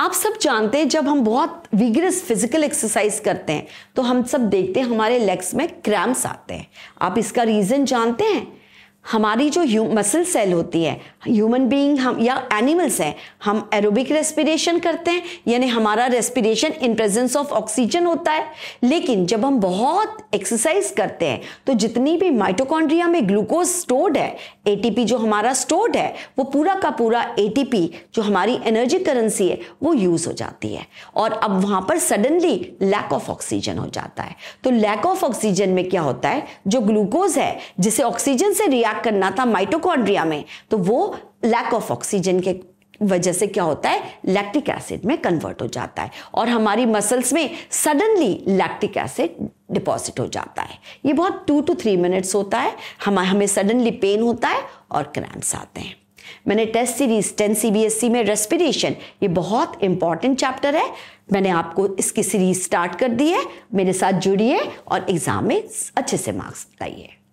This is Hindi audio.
आप सब जानते हैं जब हम बहुत विग्रस फिजिकल एक्सरसाइज करते हैं तो हम सब देखते हैं हमारे लेग्स में क्रैम्स आते हैं आप इसका रीज़न जानते हैं हमारी जो मसल सेल होती है ह्यूमन बीइंग हम या एनिमल्स हैं हम एरोबिक रेस्पिरेशन करते हैं यानी हमारा respiration in presence of oxygen होता है लेकिन जब हम बहुत एक्सरसाइज करते हैं तो जितनी भी माइटोकॉन्ड्रिया में ग्लूकोज स्टोर्ड है एटीपी जो हमारा स्टोर्ड है वो पूरा का पूरा एटीपी जो हमारी एनर्जी करेंसी है वो यूज़ हो जाती है और अब वहाँ पर सडनली लैक ऑफ ऑक्सीजन हो जाता है तो लैक ऑफ ऑक्सीजन में क्या होता है जो ग्लूकोज है जिसे ऑक्सीजन से रिएक्ट स्टार्ट करना था माइटोकॉन्ड्रिया में तो वो लैक ऑफ ऑक्सीजन के वजह से क्या होता है लैक्टिक एसिड में कन्वर्ट हो जाता है और हमारी मसल्स में सडनली लैक्टिक एसिड डिपॉजिट हो जाता है ये बहुत टू टू थ्री मिनट्स होता है हम हमें सडनली पेन होता है और क्रैम्प्स आते हैं मैंने टेस्ट सीरीज टेन सी में रेस्पिरेशन ये बहुत इंपॉर्टेंट चैप्टर है मैंने आपको इसकी सीरीज स्टार्ट कर दी है मेरे साथ जुड़िए और एग्ज़ाम में अच्छे से मार्क्स लाइए